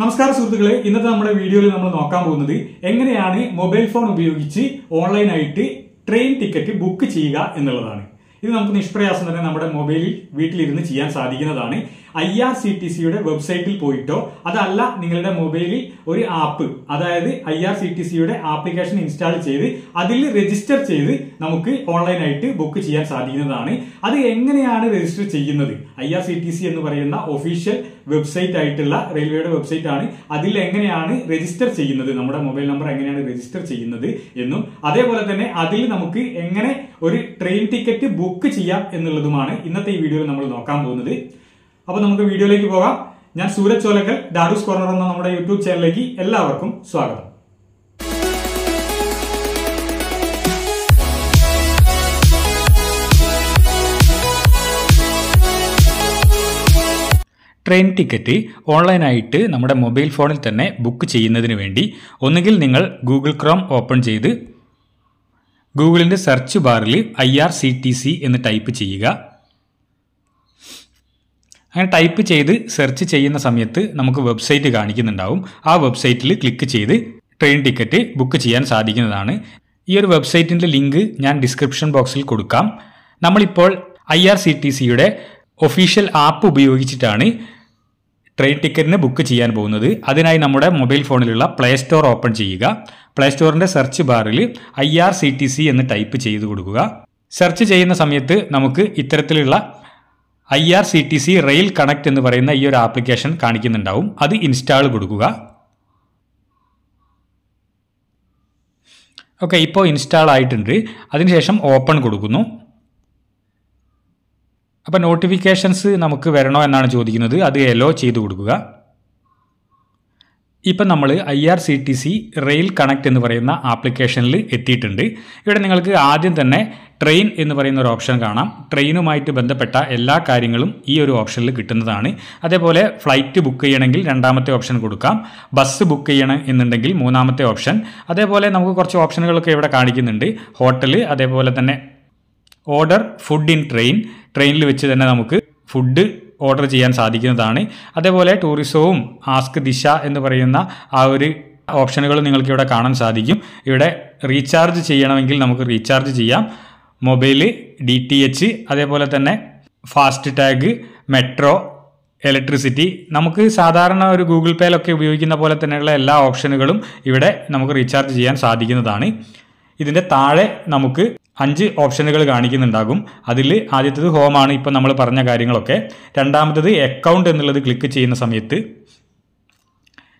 നമസ്കാരം സുഹൃത്തുക്കളെ ഇന്നത്തെ നമ്മുടെ വീഡിയോയിൽ നമ്മൾ നോക്കാൻ പോകുന്നത് എങ്ങനെയാണ് മൊബൈൽ ഫോൺ ഉപയോഗിച്ച് ഓൺലൈനായിട്ട് ട്രെയിൻ ടിക്കറ്റ് ബുക്ക് ചെയ്യുക എന്നുള്ളതാണ് ഇത് നമുക്ക് നിഷ്പ്രയാസം തന്നെ നമ്മുടെ മൊബൈലിൽ വീട്ടിലിരുന്ന് ചെയ്യാൻ സാധിക്കുന്നതാണ് ഐ ആർ സി ടി സിയുടെ വെബ്സൈറ്റിൽ പോയിട്ടോ അതല്ല നിങ്ങളുടെ മൊബൈലിൽ ഒരു ആപ്പ് അതായത് ഐ ആർ സി ടി സിയുടെ ആപ്ലിക്കേഷൻ ഇൻസ്റ്റാൾ ചെയ്ത് അതിൽ രജിസ്റ്റർ ചെയ്ത് നമുക്ക് ഓൺലൈനായിട്ട് ബുക്ക് ചെയ്യാൻ സാധിക്കുന്നതാണ് അത് എങ്ങനെയാണ് രജിസ്റ്റർ ചെയ്യുന്നത് I R C T C എന്ന് പറയുന്ന ഒഫീഷ്യൽ വെബ്സൈറ്റ് ആയിട്ടുള്ള റെയിൽവേയുടെ വെബ്സൈറ്റ് ആണ് അതിൽ എങ്ങനെയാണ് രജിസ്റ്റർ ചെയ്യുന്നത് നമ്മുടെ മൊബൈൽ നമ്പർ എങ്ങനെയാണ് രജിസ്റ്റർ ചെയ്യുന്നത് എന്നും അതേപോലെ തന്നെ അതിൽ നമുക്ക് എങ്ങനെ ഒരു ട്രെയിൻ ടിക്കറ്റ് ബുക്ക് ചെയ്യാം എന്നുള്ളതുമാണ് ഇന്നത്തെ ഈ വീഡിയോയിൽ നമ്മൾ നോക്കാൻ പോകുന്നത് അപ്പോൾ നമുക്ക് വീഡിയോയിലേക്ക് പോകാം ഞാൻ സൂരജ് ചോലക്കൽ ഡാഡൂസ് കോർണർ എന്ന നമ്മുടെ യൂട്യൂബ് ചാനലിലേക്ക് എല്ലാവർക്കും സ്വാഗതം ട്രെയിൻ ടിക്കറ്റ് ഓൺലൈനായിട്ട് നമ്മുടെ മൊബൈൽ ഫോണിൽ തന്നെ ബുക്ക് ചെയ്യുന്നതിന് വേണ്ടി ഒന്നുകിൽ നിങ്ങൾ ഗൂഗിൾ ക്രോം ഓപ്പൺ ചെയ്ത് ഗൂഗിളിൻ്റെ സെർച്ച് ബാറിൽ I R C T C എന്ന് ടൈപ്പ് ചെയ്യുക അങ്ങനെ ടൈപ്പ് ചെയ്ത് സെർച്ച് ചെയ്യുന്ന സമയത്ത് നമുക്ക് വെബ്സൈറ്റ് കാണിക്കുന്നുണ്ടാവും ആ വെബ്സൈറ്റിൽ ക്ലിക്ക് ചെയ്ത് ട്രെയിൻ ടിക്കറ്റ് ബുക്ക് ചെയ്യാൻ സാധിക്കുന്നതാണ് ഈ ഒരു വെബ്സൈറ്റിൻ്റെ ലിങ്ക് ഞാൻ ഡിസ്ക്രിപ്ഷൻ ബോക്സിൽ കൊടുക്കാം നമ്മളിപ്പോൾ ഐ ആർ സി ടി സിയുടെ ഒഫീഷ്യൽ ആപ്പ് ഉപയോഗിച്ചിട്ടാണ് ട്രെയിൻ ടിക്കറ്റിന് ബുക്ക് ചെയ്യാൻ പോകുന്നത് അതിനായി നമ്മുടെ മൊബൈൽ ഫോണിലുള്ള പ്ലേ സ്റ്റോർ ഓപ്പൺ ചെയ്യുക പ്ലേ സ്റ്റോറിൻ്റെ സെർച്ച് ബാറിൽ I R C T C എന്ന് ടൈപ്പ് ചെയ്ത് കൊടുക്കുക സെർച്ച് ചെയ്യുന്ന സമയത്ത് നമുക്ക് ഇത്തരത്തിലുള്ള I R C T C rail connect എന്ന് പറയുന്ന ഈ ഒരു ആപ്ലിക്കേഷൻ കാണിക്കുന്നുണ്ടാവും അത് ഇൻസ്റ്റാൾ കൊടുക്കുക ഓക്കെ ഇപ്പോൾ ഇൻസ്റ്റാൾ ആയിട്ടുണ്ട് അതിനുശേഷം ഓപ്പൺ കൊടുക്കുന്നു അപ്പോൾ നോട്ടിഫിക്കേഷൻസ് നമുക്ക് വരണോ എന്നാണ് ചോദിക്കുന്നത് അത് എലോ ചെയ്ത് കൊടുക്കുക ഇപ്പം നമ്മൾ I R C T C rail connect എന്ന് പറയുന്ന ആപ്ലിക്കേഷനിൽ എത്തിയിട്ടുണ്ട് ഇവിടെ നിങ്ങൾക്ക് ആദ്യം തന്നെ ട്രെയിൻ എന്ന് പറയുന്ന ഒരു ഓപ്ഷൻ കാണാം ട്രെയിനുമായിട്ട് ബന്ധപ്പെട്ട എല്ലാ കാര്യങ്ങളും ഈ ഒരു ഓപ്ഷനിൽ കിട്ടുന്നതാണ് അതേപോലെ ഫ്ലൈറ്റ് ബുക്ക് ചെയ്യണമെങ്കിൽ രണ്ടാമത്തെ ഓപ്ഷൻ കൊടുക്കാം ബസ് ബുക്ക് ചെയ്യണം എന്നുണ്ടെങ്കിൽ മൂന്നാമത്തെ ഓപ്ഷൻ അതേപോലെ നമുക്ക് കുറച്ച് ഓപ്ഷനുകളൊക്കെ ഇവിടെ കാണിക്കുന്നുണ്ട് ഹോട്ടൽ അതേപോലെ തന്നെ ഓർഡർ ഫുഡ് ഇൻ ട്രെയിൻ ട്രെയിനിൽ വെച്ച് തന്നെ നമുക്ക് ഫുഡ് ഓർഡർ ചെയ്യാൻ സാധിക്കുന്നതാണ് അതേപോലെ ടൂറിസവും ആസ്ക് ദിശ എന്ന് പറയുന്ന ആ ഒരു ഓപ്ഷനുകൾ നിങ്ങൾക്ക് ഇവിടെ കാണാൻ സാധിക്കും ഇവിടെ റീചാർജ് ചെയ്യണമെങ്കിൽ നമുക്ക് റീചാർജ് ചെയ്യാം മൊബൈൽ ഡി ടി എച്ച് അതേപോലെ തന്നെ ഫാസ്റ്റ് ടാഗ് മെട്രോ ഇലക്ട്രിസിറ്റി നമുക്ക് സാധാരണ ഒരു ഗൂഗിൾ പേയിലൊക്കെ ഉപയോഗിക്കുന്ന പോലെ തന്നെയുള്ള എല്ലാ ഓപ്ഷനുകളും ഇവിടെ നമുക്ക് റീചാർജ് ചെയ്യാൻ സാധിക്കുന്നതാണ് ഇതിൻ്റെ താഴെ നമുക്ക് അഞ്ച് ഓപ്ഷനുകൾ കാണിക്കുന്നുണ്ടാകും അതിൽ ആദ്യത്തേത് ഹോമാണ് ഇപ്പം നമ്മൾ പറഞ്ഞ കാര്യങ്ങളൊക്കെ രണ്ടാമത്തത് അക്കൗണ്ട് എന്നുള്ളത് ക്ലിക്ക് ചെയ്യുന്ന സമയത്ത്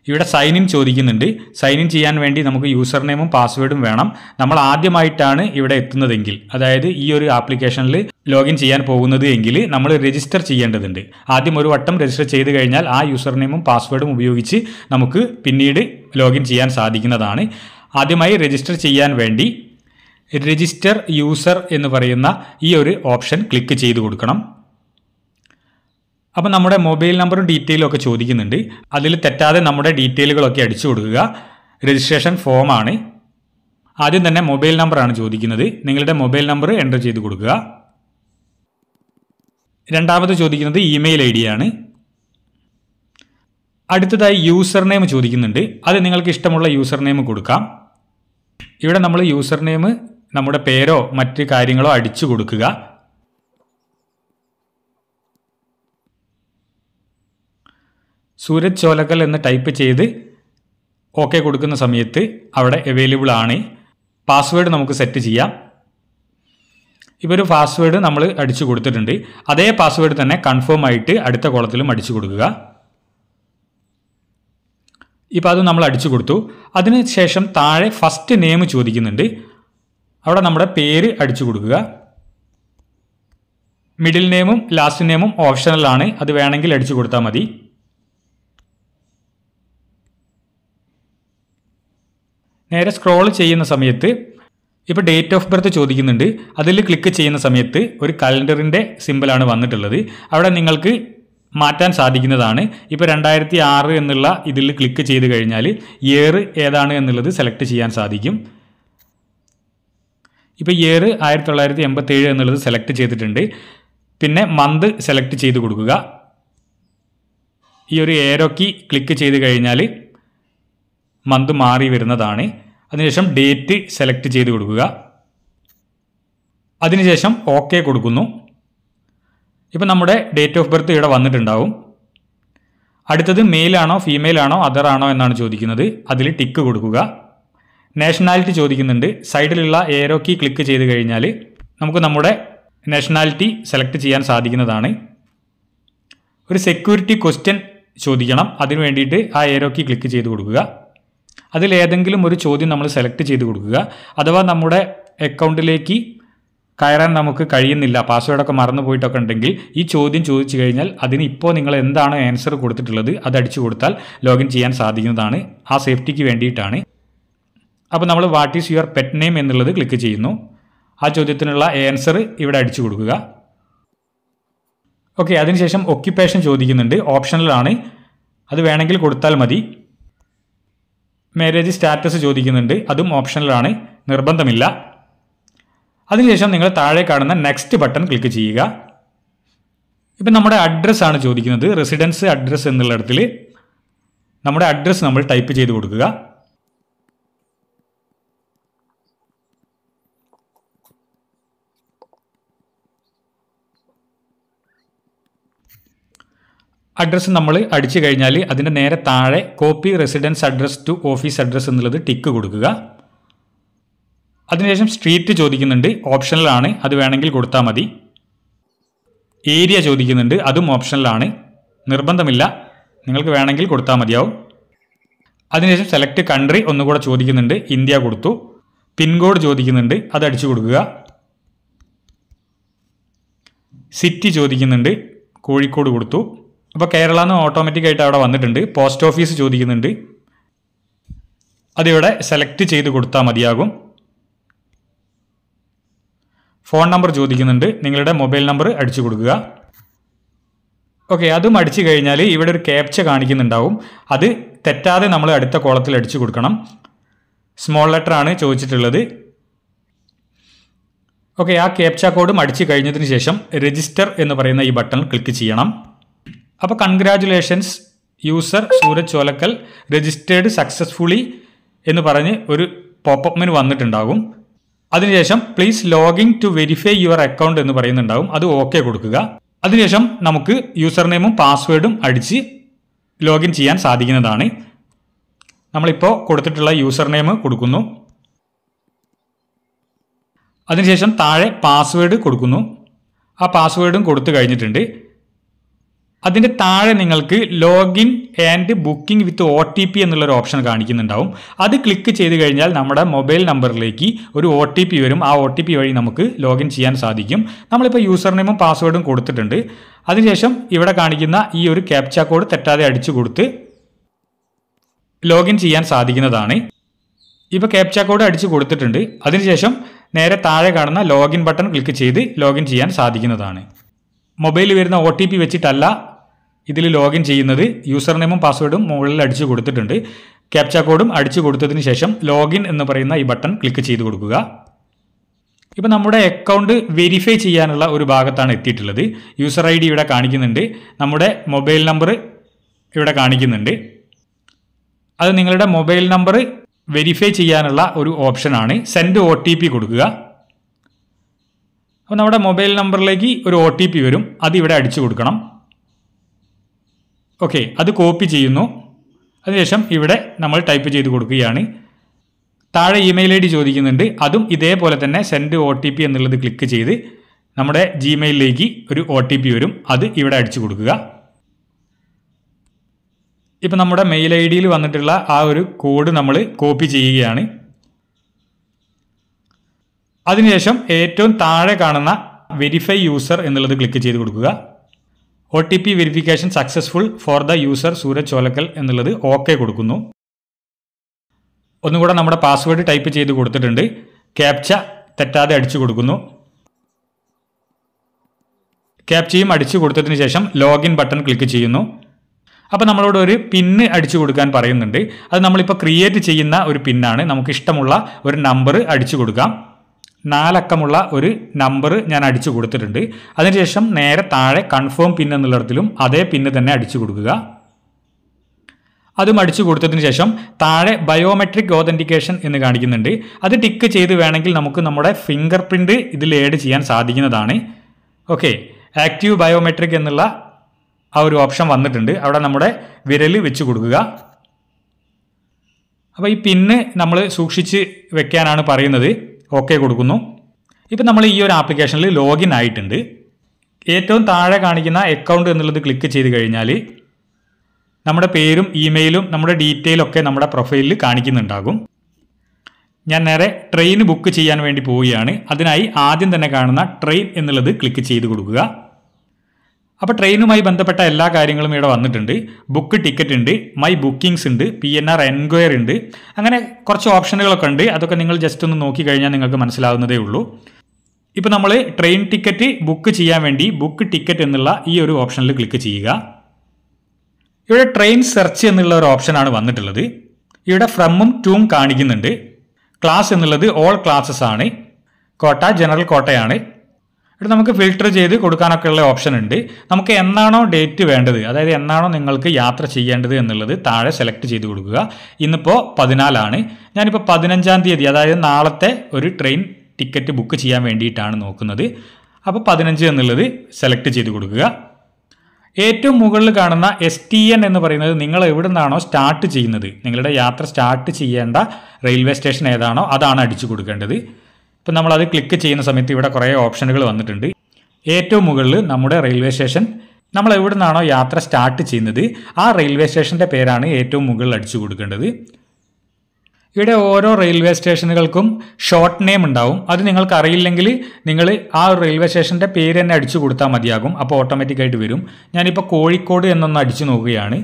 ഇവിടെ സൈൻ ഇൻ ചോദിക്കുന്നുണ്ട് സൈൻ ഇൻ ചെയ്യാൻ വേണ്ടി നമുക്ക് യൂസർ നെയിമും പാസ്വേഡും വേണം നമ്മൾ ആദ്യമായിട്ടാണ് ഇവിടെ എത്തുന്നതെങ്കിൽ അതായത് ഈ ഒരു ആപ്ലിക്കേഷനിൽ ലോഗിൻ ചെയ്യാൻ പോകുന്നത് എങ്കിൽ നമ്മൾ രജിസ്റ്റർ ചെയ്യേണ്ടതുണ്ട് ആദ്യം ഒരു വട്ടം രജിസ്റ്റർ ചെയ്ത് കഴിഞ്ഞാൽ ആ യൂസർ നെയിമും പാസ്വേഡും ഉപയോഗിച്ച് നമുക്ക് പിന്നീട് ലോഗിൻ ചെയ്യാൻ സാധിക്കുന്നതാണ് ആദ്യമായി രജിസ്റ്റർ ചെയ്യാൻ വേണ്ടി രജിസ്റ്റർ യൂസർ എന്ന് പറയുന്ന ഈ ഒരു ഓപ്ഷൻ ക്ലിക്ക് ചെയ്ത് കൊടുക്കണം അപ്പോൾ നമ്മുടെ മൊബൈൽ നമ്പറും ഡീറ്റെയിലും ഒക്കെ ചോദിക്കുന്നുണ്ട് അതിൽ തെറ്റാതെ നമ്മുടെ ഡീറ്റെയിലുകളൊക്കെ അടിച്ചു കൊടുക്കുക രജിസ്ട്രേഷൻ ഫോമാണ് ആദ്യം തന്നെ മൊബൈൽ നമ്പറാണ് ചോദിക്കുന്നത് നിങ്ങളുടെ മൊബൈൽ നമ്പർ എൻ്റർ ചെയ്ത് കൊടുക്കുക രണ്ടാമത് ചോദിക്കുന്നത് ഇമെയിൽ ഐ ആണ് അടുത്തതായി യൂസർ നെയിം ചോദിക്കുന്നുണ്ട് അത് നിങ്ങൾക്ക് ഇഷ്ടമുള്ള യൂസർ നെയിം കൊടുക്കാം ഇവിടെ നമ്മൾ യൂസർ നെയിം നമ്മുടെ പേരോ മറ്റ് കാര്യങ്ങളോ അടിച്ചു കൊടുക്കുക സൂരജ് ചോലക്കൽ എന്ന് ടൈപ്പ് ചെയ്ത് ഓക്കെ കൊടുക്കുന്ന സമയത്ത് അവിടെ അവൈലബിൾ ആണ് പാസ്വേഡ് നമുക്ക് സെറ്റ് ചെയ്യാം ഇപ്പോൾ ഒരു പാസ്വേഡ് നമ്മൾ അടിച്ചു കൊടുത്തിട്ടുണ്ട് അതേ പാസ്വേഡ് തന്നെ കൺഫേം ആയിട്ട് അടുത്ത കോളത്തിലും അടിച്ചു കൊടുക്കുക ഇപ്പോൾ അത് നമ്മൾ അടിച്ചു കൊടുത്തു അതിനുശേഷം താഴെ ഫസ്റ്റ് നെയിം ചോദിക്കുന്നുണ്ട് അവിടെ നമ്മുടെ പേര് അടിച്ചു കൊടുക്കുക മിഡിൽ നെയിമും ലാസ്റ്റ് നെയിമും ഓപ്ഷണലാണ് അത് വേണമെങ്കിൽ അടിച്ചു കൊടുത്താൽ മതി നേരെ സ്ക്രോൾ ചെയ്യുന്ന സമയത്ത് ഇപ്പോൾ ഡേറ്റ് ഓഫ് ബർത്ത് ചോദിക്കുന്നുണ്ട് അതിൽ ക്ലിക്ക് ചെയ്യുന്ന സമയത്ത് ഒരു കലണ്ടറിൻ്റെ സിമ്പിളാണ് വന്നിട്ടുള്ളത് അവിടെ നിങ്ങൾക്ക് മാറ്റാൻ സാധിക്കുന്നതാണ് ഇപ്പോൾ രണ്ടായിരത്തി ആറ് എന്നുള്ള ഇതിൽ ക്ലിക്ക് ചെയ്ത് കഴിഞ്ഞാൽ ഇയർ ഏതാണ് എന്നുള്ളത് സെലക്ട് ചെയ്യാൻ സാധിക്കും ഇപ്പോൾ ഇയർ ആയിരത്തി തൊള്ളായിരത്തി ഏഴ് എന്നുള്ളത് സെലക്ട് ചെയ്തിട്ടുണ്ട് പിന്നെ മന്ത് സെലക്ട് ചെയ്ത് കൊടുക്കുക ഈ ഒരു ഏരോക്കി ക്ലിക്ക് ചെയ്ത് കഴിഞ്ഞാൽ മന്ത് മാറി വരുന്നതാണ് അതിനുശേഷം ഡേറ്റ് സെലക്ട് ചെയ്ത് കൊടുക്കുക അതിനുശേഷം ഓക്കെ കൊടുക്കുന്നു ഇപ്പം നമ്മുടെ ഡേറ്റ് ഓഫ് ബർത്ത് ഇവിടെ വന്നിട്ടുണ്ടാവും അടുത്തത് മെയിലാണോ ഫീമെയിലാണോ അതറാണോ എന്നാണ് ചോദിക്കുന്നത് അതിൽ ടിക്ക് കൊടുക്കുക നാഷണാലിറ്റി ചോദിക്കുന്നുണ്ട് സൈഡിലുള്ള ഏരോ കീ ക്ലിക്ക് ചെയ്ത് കഴിഞ്ഞാൽ നമുക്ക് നമ്മുടെ നാഷണാലിറ്റി സെലക്ട് ചെയ്യാൻ സാധിക്കുന്നതാണ് ഒരു സെക്യൂരിറ്റി ക്വസ്റ്റ്യൻ ചോദിക്കണം അതിന് വേണ്ടിയിട്ട് ആ ഏരോ കീ ക്ലിക്ക് ചെയ്ത് കൊടുക്കുക അതിൽ ഏതെങ്കിലും ഒരു ചോദ്യം നമ്മൾ സെലക്ട് ചെയ്ത് കൊടുക്കുക അഥവാ നമ്മുടെ അക്കൗണ്ടിലേക്ക് കയറാൻ നമുക്ക് കഴിയുന്നില്ല പാസ്വേഡൊക്കെ മറന്നു പോയിട്ടൊക്കെ ഉണ്ടെങ്കിൽ ഈ ചോദ്യം ചോദിച്ചു കഴിഞ്ഞാൽ അതിന് ഇപ്പോൾ നിങ്ങൾ എന്താണ് ആൻസർ കൊടുത്തിട്ടുള്ളത് അത് അടിച്ചു കൊടുത്താൽ ലോഗിൻ ചെയ്യാൻ സാധിക്കുന്നതാണ് ആ സേഫ്റ്റിക്ക് വേണ്ടിയിട്ടാണ് അപ്പോൾ നമ്മൾ what is your pet name എന്നുള്ളത് ക്ലിക്ക് ചെയ്യുന്നു ആ ചോദ്യത്തിനുള്ള ആൻസർ ഇവിടെ അടിച്ചു കൊടുക്കുക ഓക്കെ അതിനുശേഷം ഒക്യുപ്പേഷൻ ചോദിക്കുന്നുണ്ട് ഓപ്ഷണലാണ് അത് വേണമെങ്കിൽ കൊടുത്താൽ മതി മാരേജ് സ്റ്റാറ്റസ് ചോദിക്കുന്നുണ്ട് അതും ഓപ്ഷണലാണ് നിർബന്ധമില്ല അതിനുശേഷം നിങ്ങൾ താഴെ കാണുന്ന നെക്സ്റ്റ് ബട്ടൺ ക്ലിക്ക് ചെയ്യുക ഇപ്പം നമ്മുടെ അഡ്രസ്സാണ് ആണ് ചോദിക്കുന്നത് റെസിഡൻസ് അഡ്രസ്സ് എന്നുള്ളിടത്തിൽ നമ്മുടെ അഡ്രസ്സ് നമ്മൾ ടൈപ്പ് ചെയ്ത് കൊടുക്കുക അഡ്രസ്സ് നമ്മൾ അടിച്ചു കഴിഞ്ഞാൽ അതിൻ്റെ നേരെ താഴെ copy residence address to office address എന്നുള്ളത് ടിക്ക് കൊടുക്കുക അതിനുശേഷം സ്ട്രീറ്റ് ചോദിക്കുന്നുണ്ട് ഓപ്ഷനിലാണ് അത് വേണമെങ്കിൽ കൊടുത്താൽ മതി ഏരിയ ചോദിക്കുന്നുണ്ട് അതും ഓപ്ഷനിലാണ് നിർബന്ധമില്ല നിങ്ങൾക്ക് വേണമെങ്കിൽ കൊടുത്താൽ മതിയാവും അതിനുശേഷം സെലക്ട് കൺട്രി ഒന്നുകൂടെ ചോദിക്കുന്നുണ്ട് ഇന്ത്യ കൊടുത്തു പിൻകോഡ് ചോദിക്കുന്നുണ്ട് അത് അടിച്ചു കൊടുക്കുക സിറ്റി ചോദിക്കുന്നുണ്ട് കോഴിക്കോട് കൊടുത്തു അപ്പോൾ കേരള എന്ന് ഓട്ടോമാറ്റിക് ആയിട്ട് അവിടെ വന്നിട്ടുണ്ട് പോസ്റ്റ് ഓഫീസ് ചോദിക്കുന്നുണ്ട് അതിവിടെ സെലക്ട് ചെയ്ത് കൊടുത്താൽ മതിയാകും ഫോൺ നമ്പർ ചോദിക്കുന്നുണ്ട് നിങ്ങളുടെ മൊബൈൽ നമ്പർ അടിച്ചു കൊടുക്കുക ഓക്കെ അതും അടിച്ചു കഴിഞ്ഞാൽ ഇവിടെ ഒരു ക്യാപ്ച കാണിക്കുന്നുണ്ടാവും അത് തെറ്റാതെ നമ്മൾ അടുത്ത കോളത്തിൽ അടിച്ചു കൊടുക്കണം സ്മോൾ ലെറ്റർ ആണ് ചോദിച്ചിട്ടുള്ളത് ഓക്കെ ആ ക്യാപ്ച കോഡും അടിച്ചു കഴിഞ്ഞതിന് ശേഷം രജിസ്റ്റർ എന്ന് പറയുന്ന ഈ ബട്ടൺ ക്ലിക്ക് ചെയ്യണം അപ്പോൾ congratulations user Suraj Cholakkal registered successfully എന്ന് പറഞ്ഞ് ഒരു പോപ്പ് മെനു വന്നിട്ടുണ്ടാകും അതിനുശേഷം please login to verify your account എന്ന് പറയുന്നുണ്ടാകും അത് ഓക്കെ കൊടുക്കുക അതിനുശേഷം നമുക്ക് യൂസർ നെയിമും പാസ്വേഡും അടിച്ച് ലോഗിൻ ചെയ്യാൻ സാധിക്കുന്നതാണ് നമ്മളിപ്പോൾ കൊടുത്തിട്ടുള്ള യൂസർ നെയിം കൊടുക്കുന്നു അതിനുശേഷം താഴെ പാസ്വേഡ് കൊടുക്കുന്നു ആ പാസ്വേഡും കൊടുത്തു കഴിഞ്ഞിട്ടുണ്ട് അതിൻ്റെ താഴെ നിങ്ങൾക്ക് login and booking with O T P എന്നുള്ളൊരു ഓപ്ഷൻ കാണിക്കുന്നുണ്ടാവും അത് ക്ലിക്ക് ചെയ്ത് കഴിഞ്ഞാൽ നമ്മുടെ മൊബൈൽ നമ്പറിലേക്ക് ഒരു ഒ ടി പി വരും ആ ഒ ടി പി വഴി നമുക്ക് ലോഗിൻ ചെയ്യാൻ സാധിക്കും നമ്മളിപ്പോൾ യൂസർ നെയിമും പാസ്വേഡും കൊടുത്തിട്ടുണ്ട് അതിനുശേഷം ഇവിടെ കാണിക്കുന്ന ഈ ഒരു ക്യാപ്ച കോഡ് തെറ്റാതെ അടിച്ചു കൊടുത്ത് ലോഗിൻ ചെയ്യാൻ സാധിക്കുന്നതാണ് ഇപ്പോൾ ക്യാപ്ച കോഡ് അടിച്ചു കൊടുത്തിട്ടുണ്ട് അതിനുശേഷം നേരെ താഴെ കാണുന്ന ലോഗിൻ ബട്ടൺ ക്ലിക്ക് ചെയ്ത് ലോഗിൻ ചെയ്യാൻ സാധിക്കുന്നതാണ് മൊബൈലിൽ വരുന്ന ഒ വെച്ചിട്ടല്ല ഇതിൽ ലോഗിൻ ചെയ്യുന്നത് യൂസർ നെയിമും പാസ്വേഡും മുകളിൽ അടിച്ചു കൊടുത്തിട്ടുണ്ട് ക്യാപ്ച കോഡും അടിച്ചു കൊടുത്തതിന് ശേഷം ലോഗിൻ എന്ന് പറയുന്ന ഈ ബട്ടൺ ക്ലിക്ക് ചെയ്ത് കൊടുക്കുക ഇപ്പം നമ്മുടെ അക്കൗണ്ട് വെരിഫൈ ചെയ്യാനുള്ള ഒരു ഭാഗത്താണ് എത്തിയിട്ടുള്ളത് യൂസർ ഐ ഡി ഇവിടെ കാണിക്കുന്നുണ്ട് നമ്മുടെ മൊബൈൽ നമ്പർ ഇവിടെ കാണിക്കുന്നുണ്ട് അത് നിങ്ങളുടെ മൊബൈൽ നമ്പർ വെരിഫൈ ചെയ്യാനുള്ള ഒരു ഓപ്ഷനാണ് സെൻഡ് ഒ ടി പി കൊടുക്കുക അപ്പോൾ നമ്മുടെ മൊബൈൽ നമ്പറിലേക്ക് ഒരു ഒ ടി പി വരും അത് ഇവിടെ അടിച്ചു കൊടുക്കണം ഓക്കെ അത് കോപ്പി ചെയ്യുന്നു അതിനുശേഷം ഇവിടെ നമ്മൾ ടൈപ്പ് ചെയ്ത് കൊടുക്കുകയാണ് താഴെ ഇമെയിൽ ഐ ഡി ചോദിക്കുന്നുണ്ട് അതും ഇതേപോലെ തന്നെ സെൻഡ് ഒ ടി പി എന്നുള്ളത് ക്ലിക്ക് ചെയ്ത് നമ്മുടെ ജിമെയിലിലേക്ക് ഒരു ഒ ടി പി വരും അത് ഇവിടെ അടിച്ചു കൊടുക്കുക ഇപ്പം നമ്മുടെ മെയിൽ ഐ ഡിയിൽ വന്നിട്ടുള്ള ആ ഒരു കോഡ് നമ്മൾ കോപ്പി ചെയ്യുകയാണ് അതിനുശേഷം ഏറ്റവും താഴെ കാണുന്ന വെരിഫൈ യൂസർ എന്നുള്ളത് ക്ലിക്ക് ചെയ്ത് കൊടുക്കുക O T P verification successful for the user Suraj Cholakkal എന്നുള്ളത് ഓക്കെ കൊടുക്കുന്നു ഒന്നുകൂടെ നമ്മുടെ പാസ്വേഡ് ടൈപ്പ് ചെയ്ത് കൊടുത്തിട്ടുണ്ട് ക്യാപ്ച തെറ്റാതെ അടിച്ചു കൊടുക്കുന്നു ക്യാപ്ചയും അടിച്ചു കൊടുത്തതിന് ശേഷം ലോഗിൻ ബട്ടൺ ക്ലിക്ക് ചെയ്യുന്നു അപ്പോൾ നമ്മളോട് ഒരു പിന്ന് അടിച്ചു കൊടുക്കാൻ പറയുന്നുണ്ട് അത് നമ്മളിപ്പോൾ ക്രിയേറ്റ് ചെയ്യുന്ന ഒരു പിന്നാണ് നമുക്ക് ഇഷ്ടമുള്ള ഒരു നമ്പർ അടിച്ചു കൊടുക്കാം നാലക്കമുള്ള ഒരു നമ്പർ ഞാൻ അടിച്ചു കൊടുത്തിട്ടുണ്ട് അതിനുശേഷം നേരെ താഴെ കൺഫേം പിൻ എന്നുള്ളിടത്തിലും അതേ പിൻ തന്നെ അടിച്ചു കൊടുക്കുക അതും അടിച്ചു കൊടുത്തതിന് ശേഷം താഴെ ബയോമെട്രിക് ഓതൻറ്റിക്കേഷൻ എന്ന് കാണിക്കുന്നുണ്ട് അത് ടിക്ക് ചെയ്ത് വേണമെങ്കിൽ നമുക്ക് നമ്മുടെ ഫിംഗർ പ്രിൻറ്റ് ഇതിൽ ഏഡ് ചെയ്യാൻ സാധിക്കുന്നതാണ് ഓക്കെ ആക്റ്റീവ് ബയോമെട്രിക് എന്നുള്ള ആ ഒരു ഓപ്ഷൻ വന്നിട്ടുണ്ട് അവിടെ നമ്മുടെ വിരൽ വെച്ച് കൊടുക്കുക അപ്പോൾ ഈ പിന്ന് നമ്മൾ സൂക്ഷിച്ച് വെക്കാനാണ് പറയുന്നത് ഓക്കെ കൊടുക്കുന്നു ഇപ്പം നമ്മൾ ഈ ഒരു ആപ്ലിക്കേഷനിൽ ലോഗിൻ ആയിട്ടുണ്ട് ഏറ്റവും താഴെ കാണിക്കുന്ന അക്കൗണ്ട് എന്നുള്ളത് ക്ലിക്ക് ചെയ്ത് കഴിഞ്ഞാൽ നമ്മുടെ പേരും ഇമെയിലും നമ്മുടെ ഡീറ്റെയിലൊക്കെ നമ്മുടെ പ്രൊഫൈലിൽ കാണിക്കുന്നുണ്ടാകും ഞാൻ നേരെ ട്രെയിൻ ബുക്ക് ചെയ്യാൻ വേണ്ടി പോവുകയാണ് അതിനായി ആദ്യം തന്നെ കാണുന്ന ട്രെയിൻ എന്നുള്ളത് ക്ലിക്ക് ചെയ്ത് കൊടുക്കുക അപ്പോൾ ട്രെയിനുമായി ബന്ധപ്പെട്ട എല്ലാ കാര്യങ്ങളും ഇവിടെ വന്നിട്ടുണ്ട് ബുക്ക് ടിക്കറ്റ് ഉണ്ട് മൈ ബുക്കിംഗ്സ് ഉണ്ട് പി എൻ ആർ എൻക്വയർ ഉണ്ട് അങ്ങനെ കുറച്ച് ഓപ്ഷനുകളൊക്കെ ഉണ്ട് അതൊക്കെ നിങ്ങൾ ജസ്റ്റ് ഒന്ന് നോക്കി കഴിഞ്ഞാൽ നിങ്ങൾക്ക് മനസ്സിലാവുന്നതേ ഉള്ളൂ ഇപ്പോൾ നമ്മൾ ട്രെയിൻ ടിക്കറ്റ് ബുക്ക് ചെയ്യാൻ വേണ്ടി ബുക്ക് ടിക്കറ്റ് എന്നുള്ള ഈ ഒരു ഓപ്ഷനിൽ ക്ലിക്ക് ചെയ്യുക ഇവിടെ ട്രെയിൻ സെർച്ച് എന്നുള്ള ഒരു ഓപ്ഷനാണ് വന്നിട്ടുള്ളത് ഇവിടെ ഫ്രമും ടൂം കാണിക്കുന്നുണ്ട് ക്ലാസ് എന്നുള്ളത് ഓൾ ക്ലാസ്സസ് ആണ് കോട്ട ജനറൽ കോട്ടയാണ് ഇവിടെ നമുക്ക് ഫിൽട്ടർ ചെയ്ത് കൊടുക്കാനൊക്കെ ഉള്ള ഓപ്ഷൻ ഉണ്ട് നമുക്ക് എന്നാണോ ഡേറ്റ് വേണ്ടത് അതായത് എന്നാണോ നിങ്ങൾക്ക് യാത്ര ചെയ്യേണ്ടത് എന്നുള്ളത് താഴെ സെലക്ട് ചെയ്ത് കൊടുക്കുക ഇന്നിപ്പോൾ പതിനാലാണ് ഞാനിപ്പോൾ പതിനഞ്ചാം തീയതി അതായത് നാളത്തെ ഒരു ട്രെയിൻ ടിക്കറ്റ് ബുക്ക് ചെയ്യാൻ വേണ്ടിയിട്ടാണ് നോക്കുന്നത് അപ്പോൾ പതിനഞ്ച് എന്നുള്ളത് സെലക്ട് ചെയ്ത് കൊടുക്കുക ഏറ്റവും മുകളിൽ കാണുന്ന എസ് ടി എൻ എന്ന് പറയുന്നത് നിങ്ങൾ എവിടെ നിന്നാണോ സ്റ്റാർട്ട് ചെയ്യുന്നത് നിങ്ങളുടെ യാത്ര സ്റ്റാർട്ട് ചെയ്യേണ്ട റെയിൽവേ സ്റ്റേഷൻ ഏതാണോ അതാണ് അടിച്ചു കൊടുക്കേണ്ടത് ഇപ്പം നമ്മളത് ക്ലിക്ക് ചെയ്യുന്ന സമയത്ത് ഇവിടെ കുറേ ഓപ്ഷനുകൾ വന്നിട്ടുണ്ട് ഏറ്റവും മുകളിൽ നമ്മുടെ റെയിൽവേ സ്റ്റേഷൻ നമ്മൾ എവിടെ നിന്നാണോ യാത്ര സ്റ്റാർട്ട് ചെയ്യുന്നത് ആ റെയിൽവേ സ്റ്റേഷൻ്റെ പേരാണ് ഏറ്റവും മുകളിൽ അടിച്ചു കൊടുക്കേണ്ടത് ഇവിടെ ഓരോ റെയിൽവേ സ്റ്റേഷനുകൾക്കും ഷോർട്ട് നെയിം ഉണ്ടാവും അത് നിങ്ങൾക്ക് അറിയില്ലെങ്കിൽ നിങ്ങൾ ആ റെയിൽവേ സ്റ്റേഷൻ്റെ പേര് തന്നെ അടിച്ചു കൊടുത്താൽ മതിയാകും അപ്പോൾ ഓട്ടോമാറ്റിക്കായിട്ട് വരും ഞാനിപ്പോൾ കോഴിക്കോട് എന്നൊന്ന് അടിച്ചു നോക്കുകയാണ്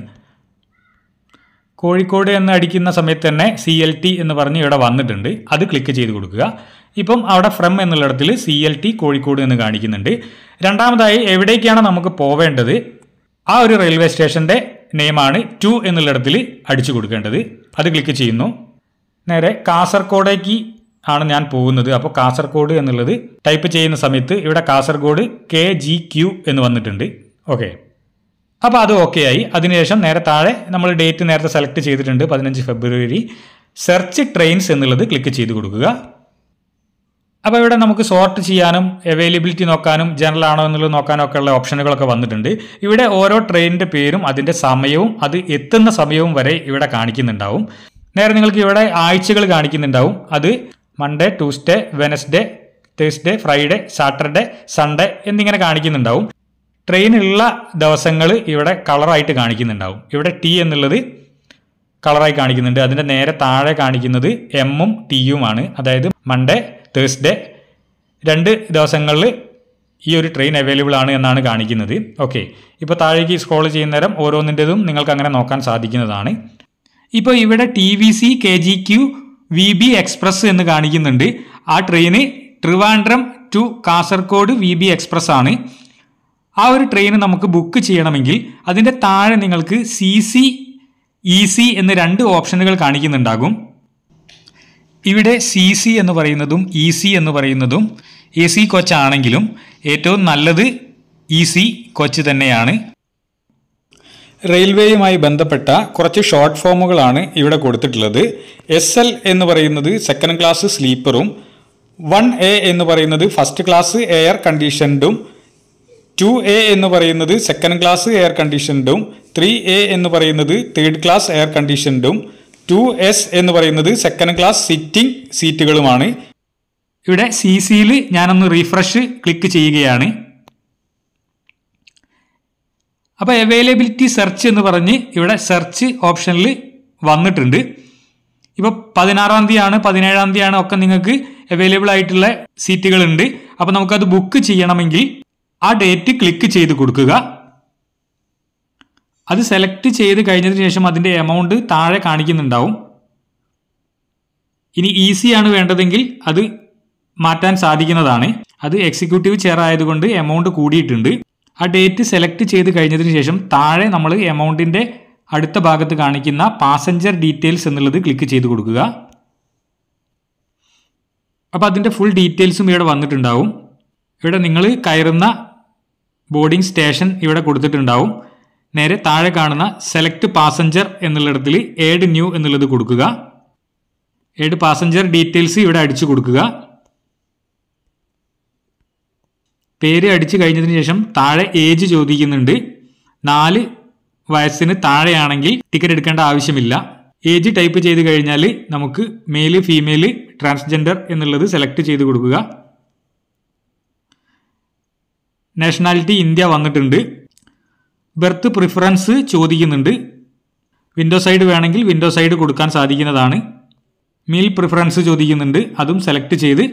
കോഴിക്കോട് എന്ന് അടിക്കുന്ന സമയത്ത് തന്നെ സി എൽ ടി എന്ന് പറഞ്ഞ് ഇവിടെ വന്നിട്ടുണ്ട് അത് ക്ലിക്ക് ചെയ്ത് കൊടുക്കുക ഇപ്പം അവിടെ ഫ്രം എന്നുള്ളിടത്തിൽ സി എൽ ടി കോഴിക്കോട് എന്ന് കാണിക്കുന്നുണ്ട് രണ്ടാമതായി എവിടേക്കാണ് നമുക്ക് പോവേണ്ടത് ആ ഒരു റെയിൽവേ സ്റ്റേഷൻ്റെ നെയിമാണ് ടു എന്നുള്ളിടത്തിൽ അടിച്ചു കൊടുക്കേണ്ടത് അത് ക്ലിക്ക് ചെയ്യുന്നു നേരെ കാസർഗോഡേക്ക് ആണ് ഞാൻ പോകുന്നത് അപ്പോൾ കാസർഗോഡ് എന്നുള്ളത് ടൈപ്പ് ചെയ്യുന്ന സമയത്ത് ഇവിടെ കാസർഗോഡ് കെ ജി ക്യു എന്ന് വന്നിട്ടുണ്ട് ഓക്കെ അപ്പോൾ അത് ഓക്കെ ആയി അതിനുശേഷം നേരെ താഴെ നമ്മൾ ഡേറ്റ് നേരത്തെ സെലക്ട് ചെയ്തിട്ടുണ്ട് പതിനഞ്ച് ഫെബ്രുവരി സെർച്ച് ട്രെയിൻസ് എന്നുള്ളത് ക്ലിക്ക് ചെയ്ത് കൊടുക്കുക അപ്പോൾ ഇവിടെ നമുക്ക് സോർട്ട് ചെയ്യാനും അവൈലബിലിറ്റി നോക്കാനും ജനറൽ ആണോ എന്നുള്ളത് നോക്കാനൊക്കെ ഉള്ള ഓപ്ഷനുകളൊക്കെ വന്നിട്ടുണ്ട് ഇവിടെ ഓരോ ട്രെയിനിൻ്റെ പേരും അതിൻ്റെ സമയവും അത് എത്തുന്ന സമയവും വരെ ഇവിടെ കാണിക്കുന്നുണ്ടാവും നേരെ നിങ്ങൾക്ക് ഇവിടെ ആഴ്ചകൾ കാണിക്കുന്നുണ്ടാവും അത് Monday Tuesday Wednesday Thursday Friday Saturday Sunday എന്നിങ്ങനെ കാണിക്കുന്നുണ്ടാവും ട്രെയിൻ ഉള്ള ദിവസങ്ങൾ ഇവിടെ കളറായിട്ട് കാണിക്കുന്നുണ്ടാവും ഇവിടെ ടി എന്നുള്ളത് കളറായി കാണിക്കുന്നുണ്ട് അതിൻ്റെ നേരെ താഴെ കാണിക്കുന്നത് എമ്മും ടിയുമാണ് അതായത് മൺഡേ തേഴ്സ്ഡേ രണ്ട് ദിവസങ്ങളിൽ ഈ ഒരു ട്രെയിൻ അവൈലബിൾ ആണ് എന്നാണ് കാണിക്കുന്നത് ഓക്കെ ഇപ്പോൾ താഴേക്ക് സ്ക്രോൾ ചെയ്യുന്ന നേരം ഓരോന്നിൻ്റെതും നിങ്ങൾക്ക് അങ്ങനെ നോക്കാൻ സാധിക്കുന്നതാണ് ഇപ്പോൾ ഇവിടെ T V C K G Q V B express എന്ന് കാണിക്കുന്നുണ്ട് ആ ട്രെയിന് Trivandrum to Kasaragod V B express ആണ് ആ ഒരു ട്രെയിൻ നമുക്ക് ബുക്ക് ചെയ്യണമെങ്കിൽ അതിൻ്റെ താഴെ നിങ്ങൾക്ക് C C E e C എന്ന് രണ്ട് ഓപ്ഷനുകൾ കാണിക്കുന്നുണ്ടാകും ഇവിടെ സി സി എന്ന് പറയുന്നതും ഇ e സി എന്ന് പറയുന്നതും എ സി കൊച്ചാണെങ്കിലും ഏറ്റവും നല്ലത് ഇ e സി കൊച്ച് തന്നെയാണ് റെയിൽവേയുമായി ബന്ധപ്പെട്ട കുറച്ച് ഷോർട്ട് ഫോമുകളാണ് ഇവിടെ കൊടുത്തിട്ടുള്ളത് എസ് എൽ എന്ന് പറയുന്നത് സെക്കൻഡ് ക്ലാസ് സ്ലീപ്പറും വൺ എ എന്ന് പറയുന്നത് ഫസ്റ്റ് ക്ലാസ് എയർ കണ്ടീഷൻഡും ടു എ എന്ന് പറയുന്നത് സെക്കൻഡ് ക്ലാസ് എയർ കണ്ടീഷൻഡും ത്രീ എ എന്ന് പറയുന്നത് തേർഡ് ക്ലാസ് എയർ കണ്ടീഷൻഡും ടു എസ് എന്ന് പറയുന്നത് സെക്കൻഡ് ക്ലാസ് സിറ്റിംഗ് സീറ്റുകളുമാണ് ഇവിടെ സി സിയിൽ ഞാനൊന്ന് റീഫ്രഷ് ക്ലിക്ക് ചെയ്യുകയാണ് അപ്പോൾ അവൈലബിലിറ്റി സെർച്ച് എന്ന് പറഞ്ഞ് ഇവിടെ സെർച്ച് ഓപ്ഷനിൽ വന്നിട്ടുണ്ട് ഇപ്പോൾ പതിനാറാം തീയതിയാണ് പതിനേഴാം തീയതിയാണ് ഒക്കെ നിങ്ങൾക്ക് അവൈലബിൾ ആയിട്ടുള്ള സീറ്റുകളുണ്ട് അപ്പോൾ നമുക്കത് ബുക്ക് ചെയ്യണമെങ്കിൽ ആ ഡേറ്റ് ക്ലിക്ക് ചെയ്ത് കൊടുക്കുക അത് സെലക്ട് ചെയ്ത് കഴിഞ്ഞതിന് ശേഷം അതിൻ്റെ എമൗണ്ട് താഴെ കാണിക്കുന്നുണ്ടാവും ഇനി ഈസി ആണ് വേണ്ടതെങ്കിൽ അത് മാറ്റാൻ സാധിക്കുന്നതാണ് അത് എക്സിക്യൂട്ടീവ് ചെയർ ആയതുകൊണ്ട് എമൗണ്ട് കൂടിയിട്ടുണ്ട് ആ ഡേറ്റ് സെലക്ട് ചെയ്ത് കഴിഞ്ഞതിന് ശേഷം താഴെ നമ്മൾ എമൗണ്ടിൻ്റെ അടുത്ത ഭാഗത്ത് കാണിക്കുന്ന പാസഞ്ചർ ഡീറ്റെയിൽസ് എന്നുള്ളത് ക്ലിക്ക് ചെയ്ത് കൊടുക്കുക അപ്പോൾ അതിൻ്റെ ഫുൾ ഡീറ്റെയിൽസും ഇവിടെ വന്നിട്ടുണ്ടാവും ഇവിടെ നിങ്ങൾ കയറുന്ന ബോർഡിംഗ് സ്റ്റേഷൻ ഇവിടെ കൊടുത്തിട്ടുണ്ടാവും നേരെ താഴെ കാണുന്ന സെലക്ട് പാസഞ്ചർ എന്നുള്ളിടത്തിൽ ഏഡ് ന്യൂ എന്നുള്ളത് കൊടുക്കുക ഏഡ് പാസഞ്ചർ ഡീറ്റെയിൽസ് ഇവിടെ അടിച്ചു കൊടുക്കുക പേര് അടിച്ചു കഴിഞ്ഞതിന് ശേഷം താഴെ ഏജ് ചോദിക്കുന്നുണ്ട് നാല് വയസ്സിന് താഴെയാണെങ്കിൽ ടിക്കറ്റ് എടുക്കേണ്ട ആവശ്യമില്ല ഏജ് ടൈപ്പ് ചെയ്ത് കഴിഞ്ഞാൽ നമുക്ക് മെയില് ഫീമെയിൽ ട്രാൻസ്ജെൻഡർ എന്നുള്ളത് സെലക്ട് ചെയ്ത് കൊടുക്കുക നാഷണാലിറ്റി ഇന്ത്യ വന്നിട്ടുണ്ട് ബെർത്ത് പ്രിഫറൻസ് ചോദിക്കുന്നുണ്ട് വിൻഡോ സൈഡ് വേണമെങ്കിൽ വിൻഡോ സൈഡ് കൊടുക്കാൻ സാധിക്കുന്നതാണ് മീൽ പ്രിഫറൻസ് ചോദിക്കുന്നുണ്ട് അതും സെലക്ട് ചെയ്ത്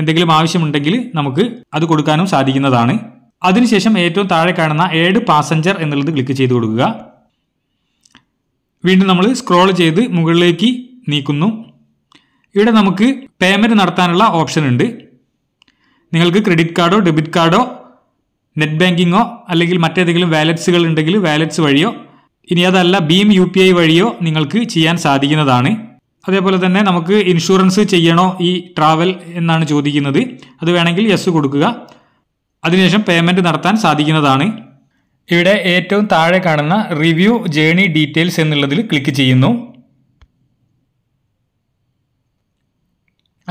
എന്തെങ്കിലും ആവശ്യമുണ്ടെങ്കിൽ നമുക്ക് അത് കൊടുക്കാനും സാധിക്കുന്നതാണ് അതിനുശേഷം ഏറ്റവും താഴെ കാണുന്ന ഏഡ് പാസഞ്ചർ എന്നുള്ളത് ക്ലിക്ക് ചെയ്ത് കൊടുക്കുക വീണ്ടും നമ്മൾ സ്ക്രോൾ ചെയ്ത് മുകളിലേക്ക് നീക്കുന്നു ഇവിടെ നമുക്ക് പേയ്മെൻറ്റ് നടത്താനുള്ള ഓപ്ഷൻ ഉണ്ട് നിങ്ങൾക്ക് ക്രെഡിറ്റ് കാർഡോ ഡെബിറ്റ് കാർഡോ നെറ്റ് ബാങ്കിങ്ങോ അല്ലെങ്കിൽ മറ്റേതെങ്കിലും വാലറ്റ്സുകൾ ഉണ്ടെങ്കിൽ വാലറ്റ്സ് വഴിയോ ഇനി അതല്ല ഭീം യു പി ഐ വഴിയോ നിങ്ങൾക്ക് ചെയ്യാൻ സാധിക്കുന്നതാണ് അതേപോലെ തന്നെ നമുക്ക് ഇൻഷുറൻസ് ചെയ്യണോ ഈ ട്രാവൽ എന്നാണ് ചോദിക്കുന്നത് അത് വേണമെങ്കിൽ യെസ് കൊടുക്കുക അതിനുശേഷം പേയ്മെൻറ്റ് നടത്താൻ സാധിക്കുന്നതാണ് ഇവിടെ ഏറ്റവും താഴെ കാണുന്ന റിവ്യൂ ജേണി ഡീറ്റെയിൽസ് എന്നുള്ളതിൽ ക്ലിക്ക് ചെയ്യുന്നു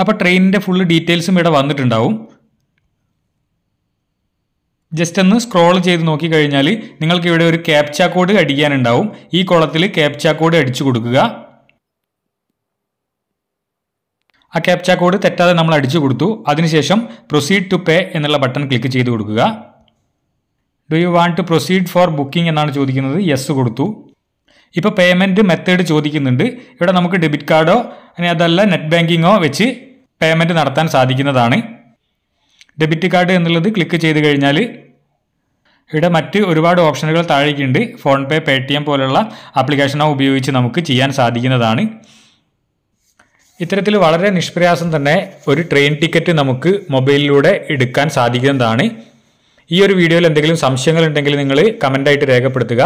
അപ്പോൾ ട്രെയിനിൻ്റെ ഫുള്ള് ഡീറ്റെയിൽസും ഇവിടെ വന്നിട്ടുണ്ടാവും ജസ്റ്റ് ഒന്ന് സ്ക്രോൾ ചെയ്ത് നോക്കിക്കഴിഞ്ഞാൽ നിങ്ങൾക്ക് ഇവിടെ ഒരു ക്യാപ്ച കോഡ് അടിക്കാനുണ്ടാവും ഈ കുളത്തിൽ ക്യാപ്ച കോഡ് അടിച്ചു കൊടുക്കുക ആ ക്യാപ്ച കോഡ് തെറ്റാതെ നമ്മൾ അടിച്ചു കൊടുത്തു അതിനുശേഷം പ്രൊസീഡ് ടു പേ എന്നുള്ള ബട്ടൺ ക്ലിക്ക് ചെയ്ത് കൊടുക്കുക do you want to proceed for booking എന്നാണ് ചോദിക്കുന്നത് യെസ് കൊടുത്തു ഇപ്പോൾ പേയ്മെൻറ്റ് മെത്തേഡ് ചോദിക്കുന്നുണ്ട് ഇവിടെ നമുക്ക് ഡെബിറ്റ് കാർഡോ അതല്ല നെറ്റ് ബാങ്കിങ്ങോ വെച്ച് പേയ്മെൻറ്റ് നടത്താൻ സാധിക്കുന്നതാണ് ഡെബിറ്റ് കാർഡ് എന്നുള്ളത് ക്ലിക്ക് ചെയ്ത് കഴിഞ്ഞാൽ ഇവിടെ മറ്റ് ഒരുപാട് ഓപ്ഷനുകൾ താഴേക്കുണ്ട് PhonePe Paytm പോലുള്ള ആപ്ലിക്കേഷനോ ഉപയോഗിച്ച് നമുക്ക് ചെയ്യാൻ സാധിക്കുന്നതാണ് ഇത്തരത്തിൽ വളരെ നിഷ്പ്രയാസം തന്നെ ഒരു ട്രെയിൻ ടിക്കറ്റ് നമുക്ക് മൊബൈലിലൂടെ എടുക്കാൻ സാധിക്കുന്നതാണ് ഈ ഒരു വീഡിയോയിൽ എന്തെങ്കിലും സംശയങ്ങളുണ്ടെങ്കിൽ നിങ്ങൾ കമൻ്റായിട്ട് രേഖപ്പെടുത്തുക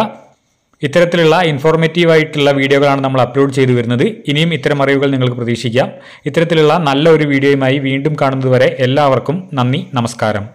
ഇത്തരത്തിലുള്ള ഇൻഫോർമേറ്റീവ് ആയിട്ടുള്ള വീഡിയോകളാണ് നമ്മൾ അപ്ലോഡ് ചെയ്ത് വരുന്നത് ഇനിയും ഇത്തരം അറിവുകൾ നിങ്ങൾക്ക് പ്രതീക്ഷിക്കാം ഇത്തരത്തിലുള്ള നല്ല ഒരു വീഡിയോയുമായി വീണ്ടും കാണുന്നതുവരെ എല്ലാവർക്കും നന്ദി നമസ്കാരം